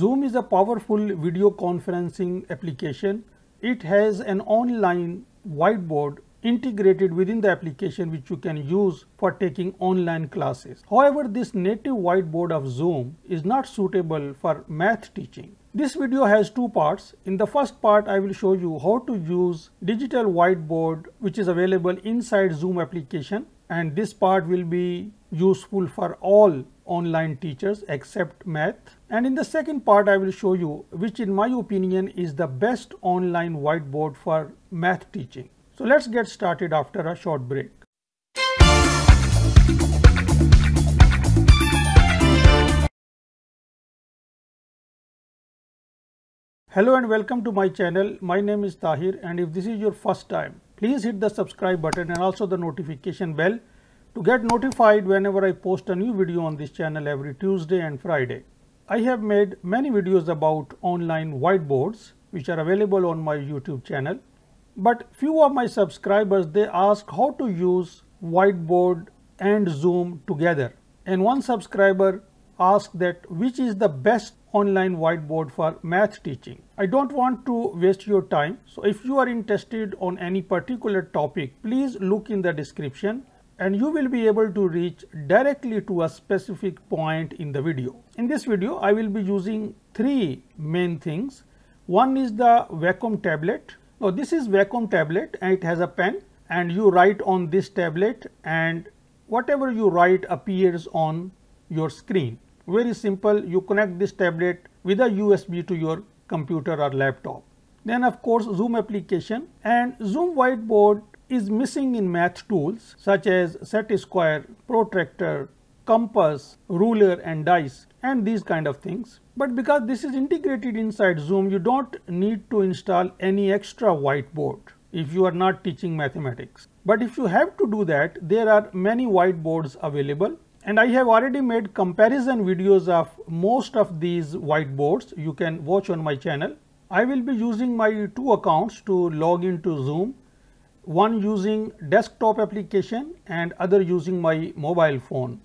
Zoom is a powerful video conferencing application. It has an online whiteboard integrated within the application which you can use for taking online classes. However, this native whiteboard of Zoom is not suitable for math teaching. This video has two parts. In the first part, I will show you how to use digital whiteboard which is available inside Zoom application and this part will be useful for all online teachers except math. And in the second part, I will show you which in my opinion is the best online whiteboard for math teaching. So let's get started after a short break. Hello and welcome to my channel. My name is Tahir and if this is your first time, please hit the subscribe button and also the notification bell to get notified whenever I post a new video on this channel every Tuesday and Friday. I have made many videos about online whiteboards which are available on my YouTube channel. But few of my subscribers they ask how to use whiteboard and Zoom together. And one subscriber asked that which is the best online whiteboard for math teaching. I don't want to waste your time. So if you are interested on any particular topic, please look in the description and you will be able to reach directly to a specific point in the video. In this video, I will be using three main things. One is the vacuum tablet. Now this is vacuum tablet and it has a pen and you write on this tablet and whatever you write appears on your screen. Very simple, you connect this tablet with a USB to your computer or laptop. Then of course Zoom application and Zoom whiteboard is missing in math tools such as set square, protractor, compass, ruler and dice and these kind of things. But because this is integrated inside Zoom, you don't need to install any extra whiteboard if you are not teaching mathematics. But if you have to do that, there are many whiteboards available and I have already made comparison videos of most of these whiteboards you can watch on my channel. I will be using my two accounts to log into Zoom one using desktop application and other using my mobile phone.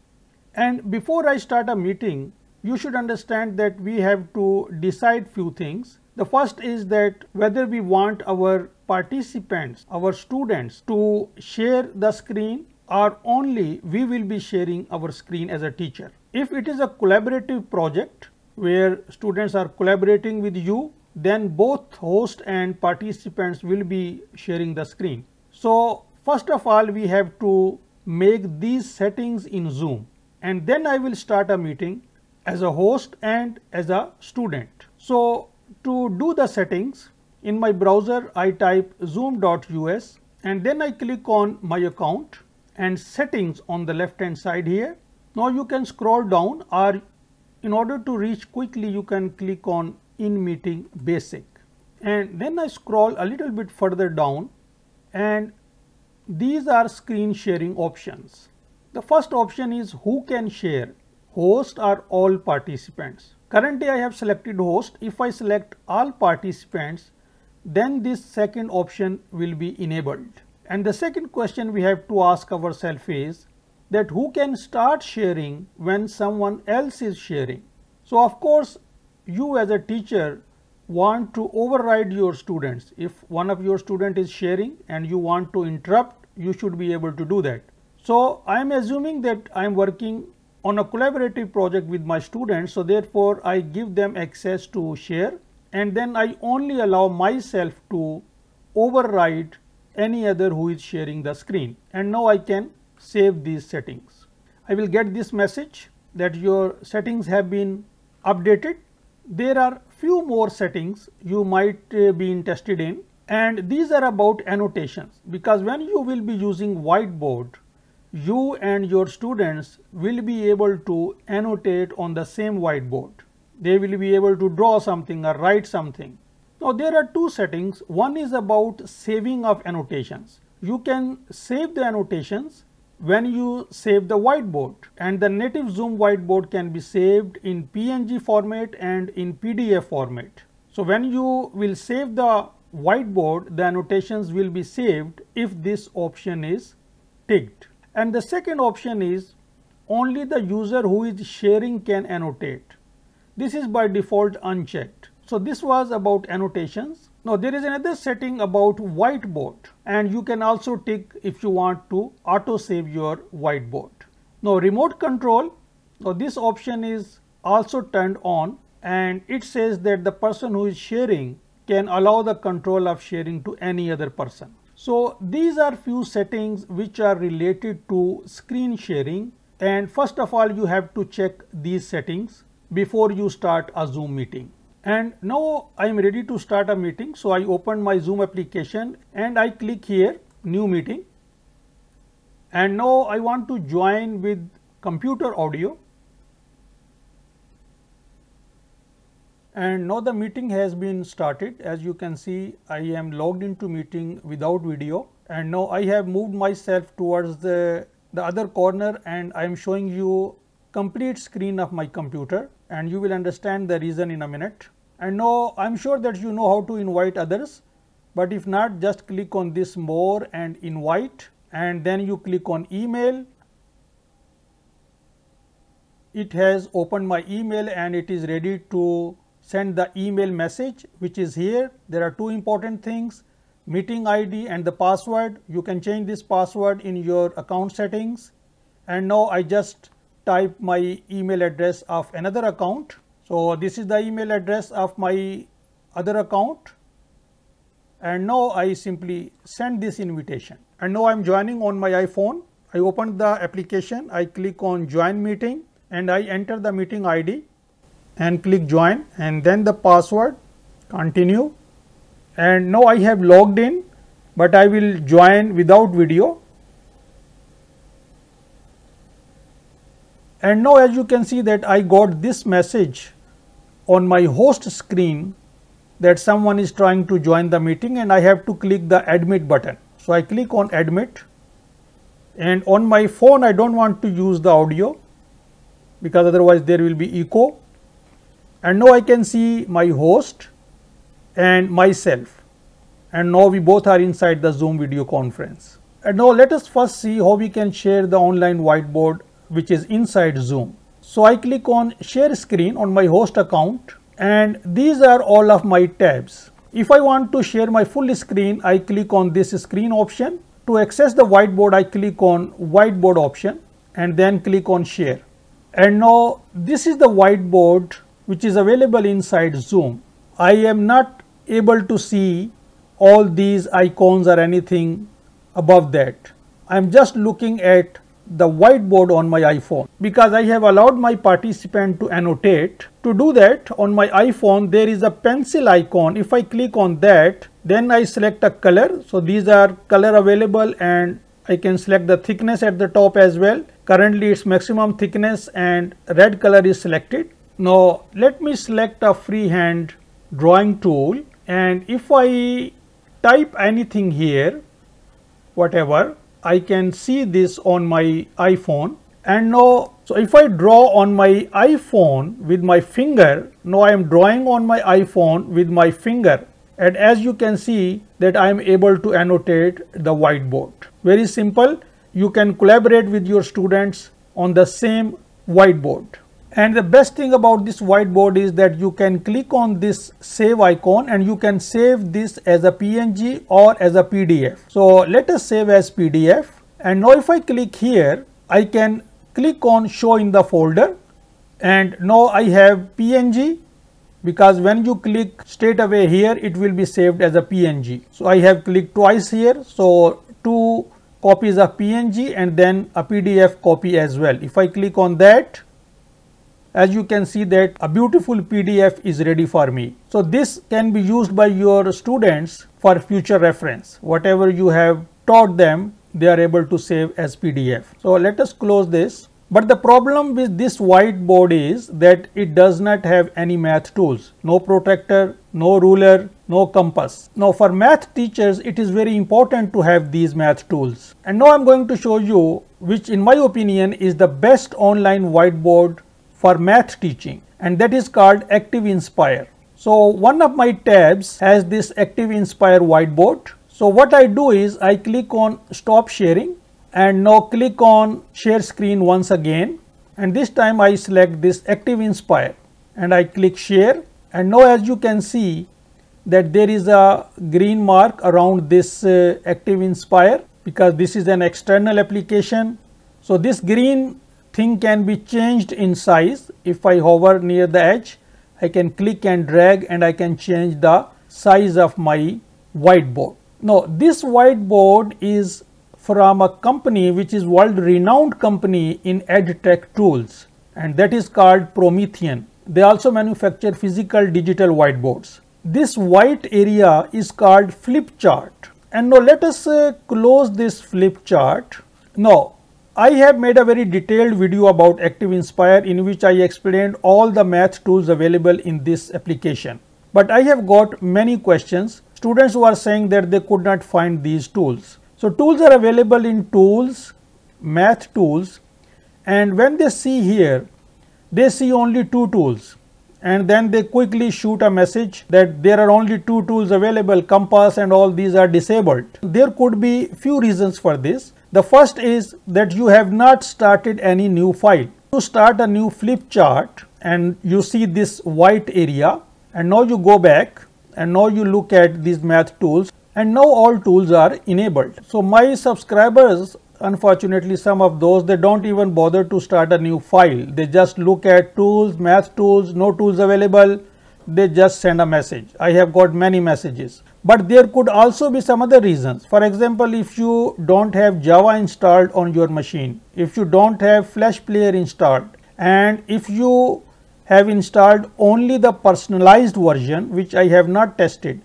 And before I start a meeting, you should understand that we have to decide few things. The first is that whether we want our participants, our students to share the screen or only we will be sharing our screen as a teacher. If it is a collaborative project where students are collaborating with you then both host and participants will be sharing the screen. So first of all, we have to make these settings in Zoom and then I will start a meeting as a host and as a student. So to do the settings in my browser, I type zoom.us and then I click on my account and settings on the left hand side here. Now you can scroll down or in order to reach quickly, you can click on in meeting basic and then I scroll a little bit further down and these are screen sharing options. The first option is who can share host or all participants. Currently I have selected host. If I select all participants, then this second option will be enabled. And the second question we have to ask ourselves is that who can start sharing when someone else is sharing. So of course you as a teacher want to override your students. If one of your student is sharing and you want to interrupt, you should be able to do that. So I am assuming that I am working on a collaborative project with my students. So therefore I give them access to share and then I only allow myself to override any other who is sharing the screen. And now I can save these settings. I will get this message that your settings have been updated there are few more settings you might uh, be interested in and these are about annotations because when you will be using whiteboard you and your students will be able to annotate on the same whiteboard. They will be able to draw something or write something. Now there are two settings. One is about saving of annotations. You can save the annotations when you save the whiteboard and the native zoom whiteboard can be saved in png format and in pdf format so when you will save the whiteboard the annotations will be saved if this option is ticked and the second option is only the user who is sharing can annotate this is by default unchecked so this was about annotations. Now there is another setting about whiteboard and you can also tick if you want to auto save your whiteboard. Now remote control, now this option is also turned on and it says that the person who is sharing can allow the control of sharing to any other person. So these are few settings which are related to screen sharing and first of all you have to check these settings before you start a Zoom meeting. And now I am ready to start a meeting. So I open my Zoom application and I click here new meeting. And now I want to join with computer audio. And now the meeting has been started. As you can see, I am logged into meeting without video. And now I have moved myself towards the, the other corner and I am showing you complete screen of my computer and you will understand the reason in a minute and now I am sure that you know how to invite others, but if not just click on this more and invite and then you click on email. It has opened my email and it is ready to send the email message which is here. There are two important things meeting ID and the password. You can change this password in your account settings and now I just type my email address of another account so, this is the email address of my other account and now I simply send this invitation and now I am joining on my iPhone. I open the application, I click on join meeting and I enter the meeting ID and click join and then the password continue and now I have logged in but I will join without video and now as you can see that I got this message on my host screen that someone is trying to join the meeting and I have to click the admit button. So I click on admit and on my phone I don't want to use the audio because otherwise there will be echo and now I can see my host and myself and now we both are inside the Zoom video conference. And now let us first see how we can share the online whiteboard which is inside Zoom. So I click on share screen on my host account and these are all of my tabs. If I want to share my full screen, I click on this screen option. To access the whiteboard, I click on whiteboard option and then click on share. And now this is the whiteboard which is available inside Zoom. I am not able to see all these icons or anything above that. I am just looking at the whiteboard on my iPhone because I have allowed my participant to annotate. To do that on my iPhone there is a pencil icon if I click on that then I select a color so these are color available and I can select the thickness at the top as well currently its maximum thickness and red color is selected. Now let me select a freehand drawing tool and if I type anything here whatever I can see this on my iPhone and now so if I draw on my iPhone with my finger now I am drawing on my iPhone with my finger and as you can see that I am able to annotate the whiteboard very simple you can collaborate with your students on the same whiteboard and the best thing about this whiteboard is that you can click on this save icon and you can save this as a PNG or as a PDF. So let us save as PDF. And now if I click here, I can click on show in the folder. And now I have PNG because when you click straight away here, it will be saved as a PNG. So I have clicked twice here. So two copies of PNG and then a PDF copy as well. If I click on that, as you can see that a beautiful PDF is ready for me. So this can be used by your students for future reference. Whatever you have taught them, they are able to save as PDF. So let us close this. But the problem with this whiteboard is that it does not have any math tools. No protractor, no ruler, no compass. Now for math teachers, it is very important to have these math tools. And now I'm going to show you which in my opinion is the best online whiteboard for math teaching and that is called Active Inspire. So one of my tabs has this Active Inspire whiteboard. So what I do is I click on stop sharing and now click on share screen once again and this time I select this Active Inspire and I click share and now as you can see that there is a green mark around this uh, Active Inspire because this is an external application. So this green thing can be changed in size. If I hover near the edge, I can click and drag and I can change the size of my whiteboard. Now this whiteboard is from a company which is world renowned company in EdTech tools and that is called Promethean. They also manufacture physical digital whiteboards. This white area is called flip chart. And now let us uh, close this flip chart. Now I have made a very detailed video about Active Inspire in which I explained all the math tools available in this application. But I have got many questions. Students who are saying that they could not find these tools. So tools are available in tools, math tools and when they see here, they see only two tools and then they quickly shoot a message that there are only two tools available, compass and all these are disabled. There could be few reasons for this. The first is that you have not started any new file. You start a new flip chart and you see this white area and now you go back and now you look at these math tools and now all tools are enabled. So my subscribers unfortunately some of those they don't even bother to start a new file they just look at tools math tools no tools available they just send a message i have got many messages but there could also be some other reasons. For example, if you don't have Java installed on your machine, if you don't have Flash Player installed, and if you have installed only the personalized version, which I have not tested,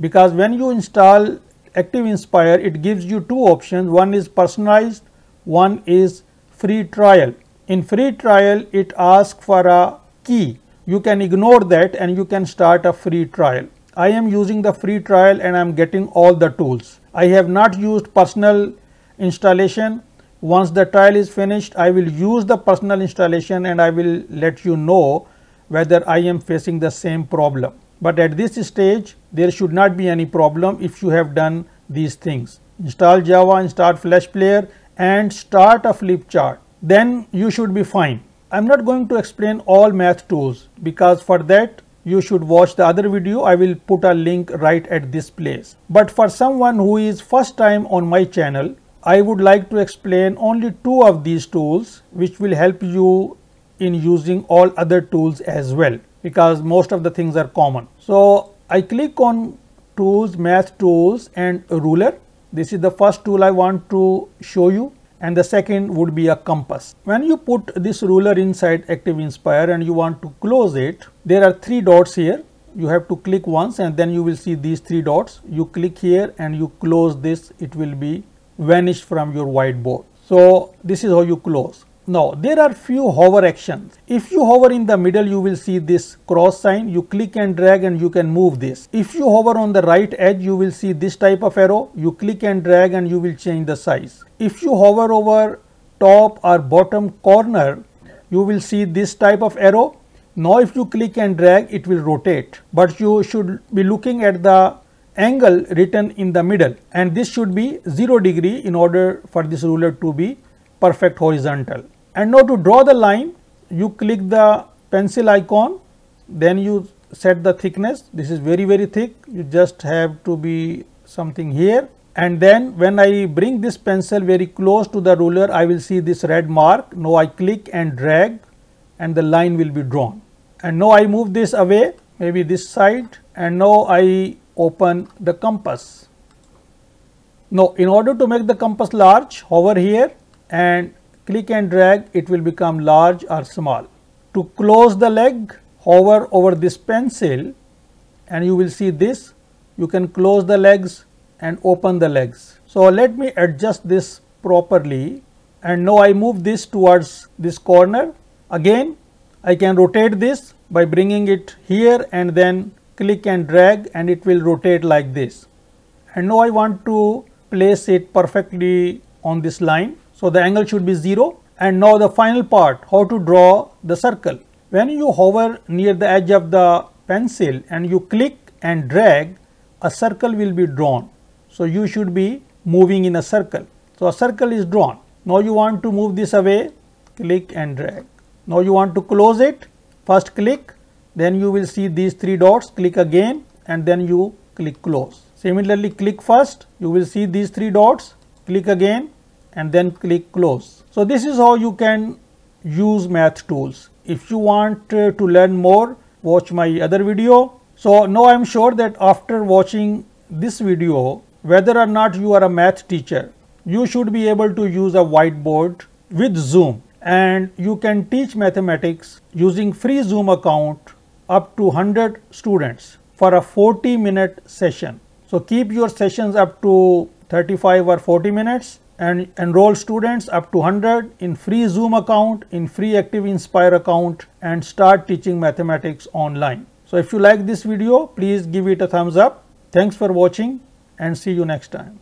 because when you install Active Inspire, it gives you two options. One is personalized, one is free trial. In free trial, it asks for a key. You can ignore that and you can start a free trial. I am using the free trial and I am getting all the tools. I have not used personal installation. Once the trial is finished, I will use the personal installation and I will let you know whether I am facing the same problem. But at this stage, there should not be any problem if you have done these things. Install Java, install Flash Player and start a flip chart. Then you should be fine. I'm not going to explain all math tools because for that you should watch the other video. I will put a link right at this place. But for someone who is first time on my channel, I would like to explain only two of these tools which will help you in using all other tools as well because most of the things are common. So I click on tools, math tools and ruler. This is the first tool I want to show you and the second would be a compass. When you put this ruler inside Active Inspire and you want to close it, there are three dots here. You have to click once and then you will see these three dots. You click here and you close this, it will be vanished from your whiteboard. So this is how you close. Now there are few hover actions. If you hover in the middle you will see this cross sign. You click and drag and you can move this. If you hover on the right edge you will see this type of arrow. You click and drag and you will change the size. If you hover over top or bottom corner you will see this type of arrow. Now if you click and drag it will rotate but you should be looking at the angle written in the middle and this should be 0 degree in order for this ruler to be perfect horizontal. And now to draw the line, you click the pencil icon, then you set the thickness. This is very, very thick. You just have to be something here. And then when I bring this pencil very close to the ruler, I will see this red mark. Now I click and drag and the line will be drawn. And now I move this away, maybe this side. And now I open the compass. Now in order to make the compass large, hover here and click and drag it will become large or small. To close the leg hover over this pencil and you will see this you can close the legs and open the legs. So let me adjust this properly and now I move this towards this corner again I can rotate this by bringing it here and then click and drag and it will rotate like this and now I want to place it perfectly on this line so, the angle should be 0 and now the final part how to draw the circle. When you hover near the edge of the pencil and you click and drag a circle will be drawn. So, you should be moving in a circle. So, a circle is drawn. Now, you want to move this away click and drag. Now, you want to close it first click then you will see these three dots click again and then you click close. Similarly, click first you will see these three dots click again and then click close. So this is how you can use math tools. If you want uh, to learn more, watch my other video. So now I'm sure that after watching this video, whether or not you are a math teacher, you should be able to use a whiteboard with Zoom and you can teach mathematics using free Zoom account up to 100 students for a 40 minute session. So keep your sessions up to 35 or 40 minutes and enroll students up to 100 in free Zoom account, in free Active Inspire account and start teaching mathematics online. So if you like this video, please give it a thumbs up. Thanks for watching and see you next time.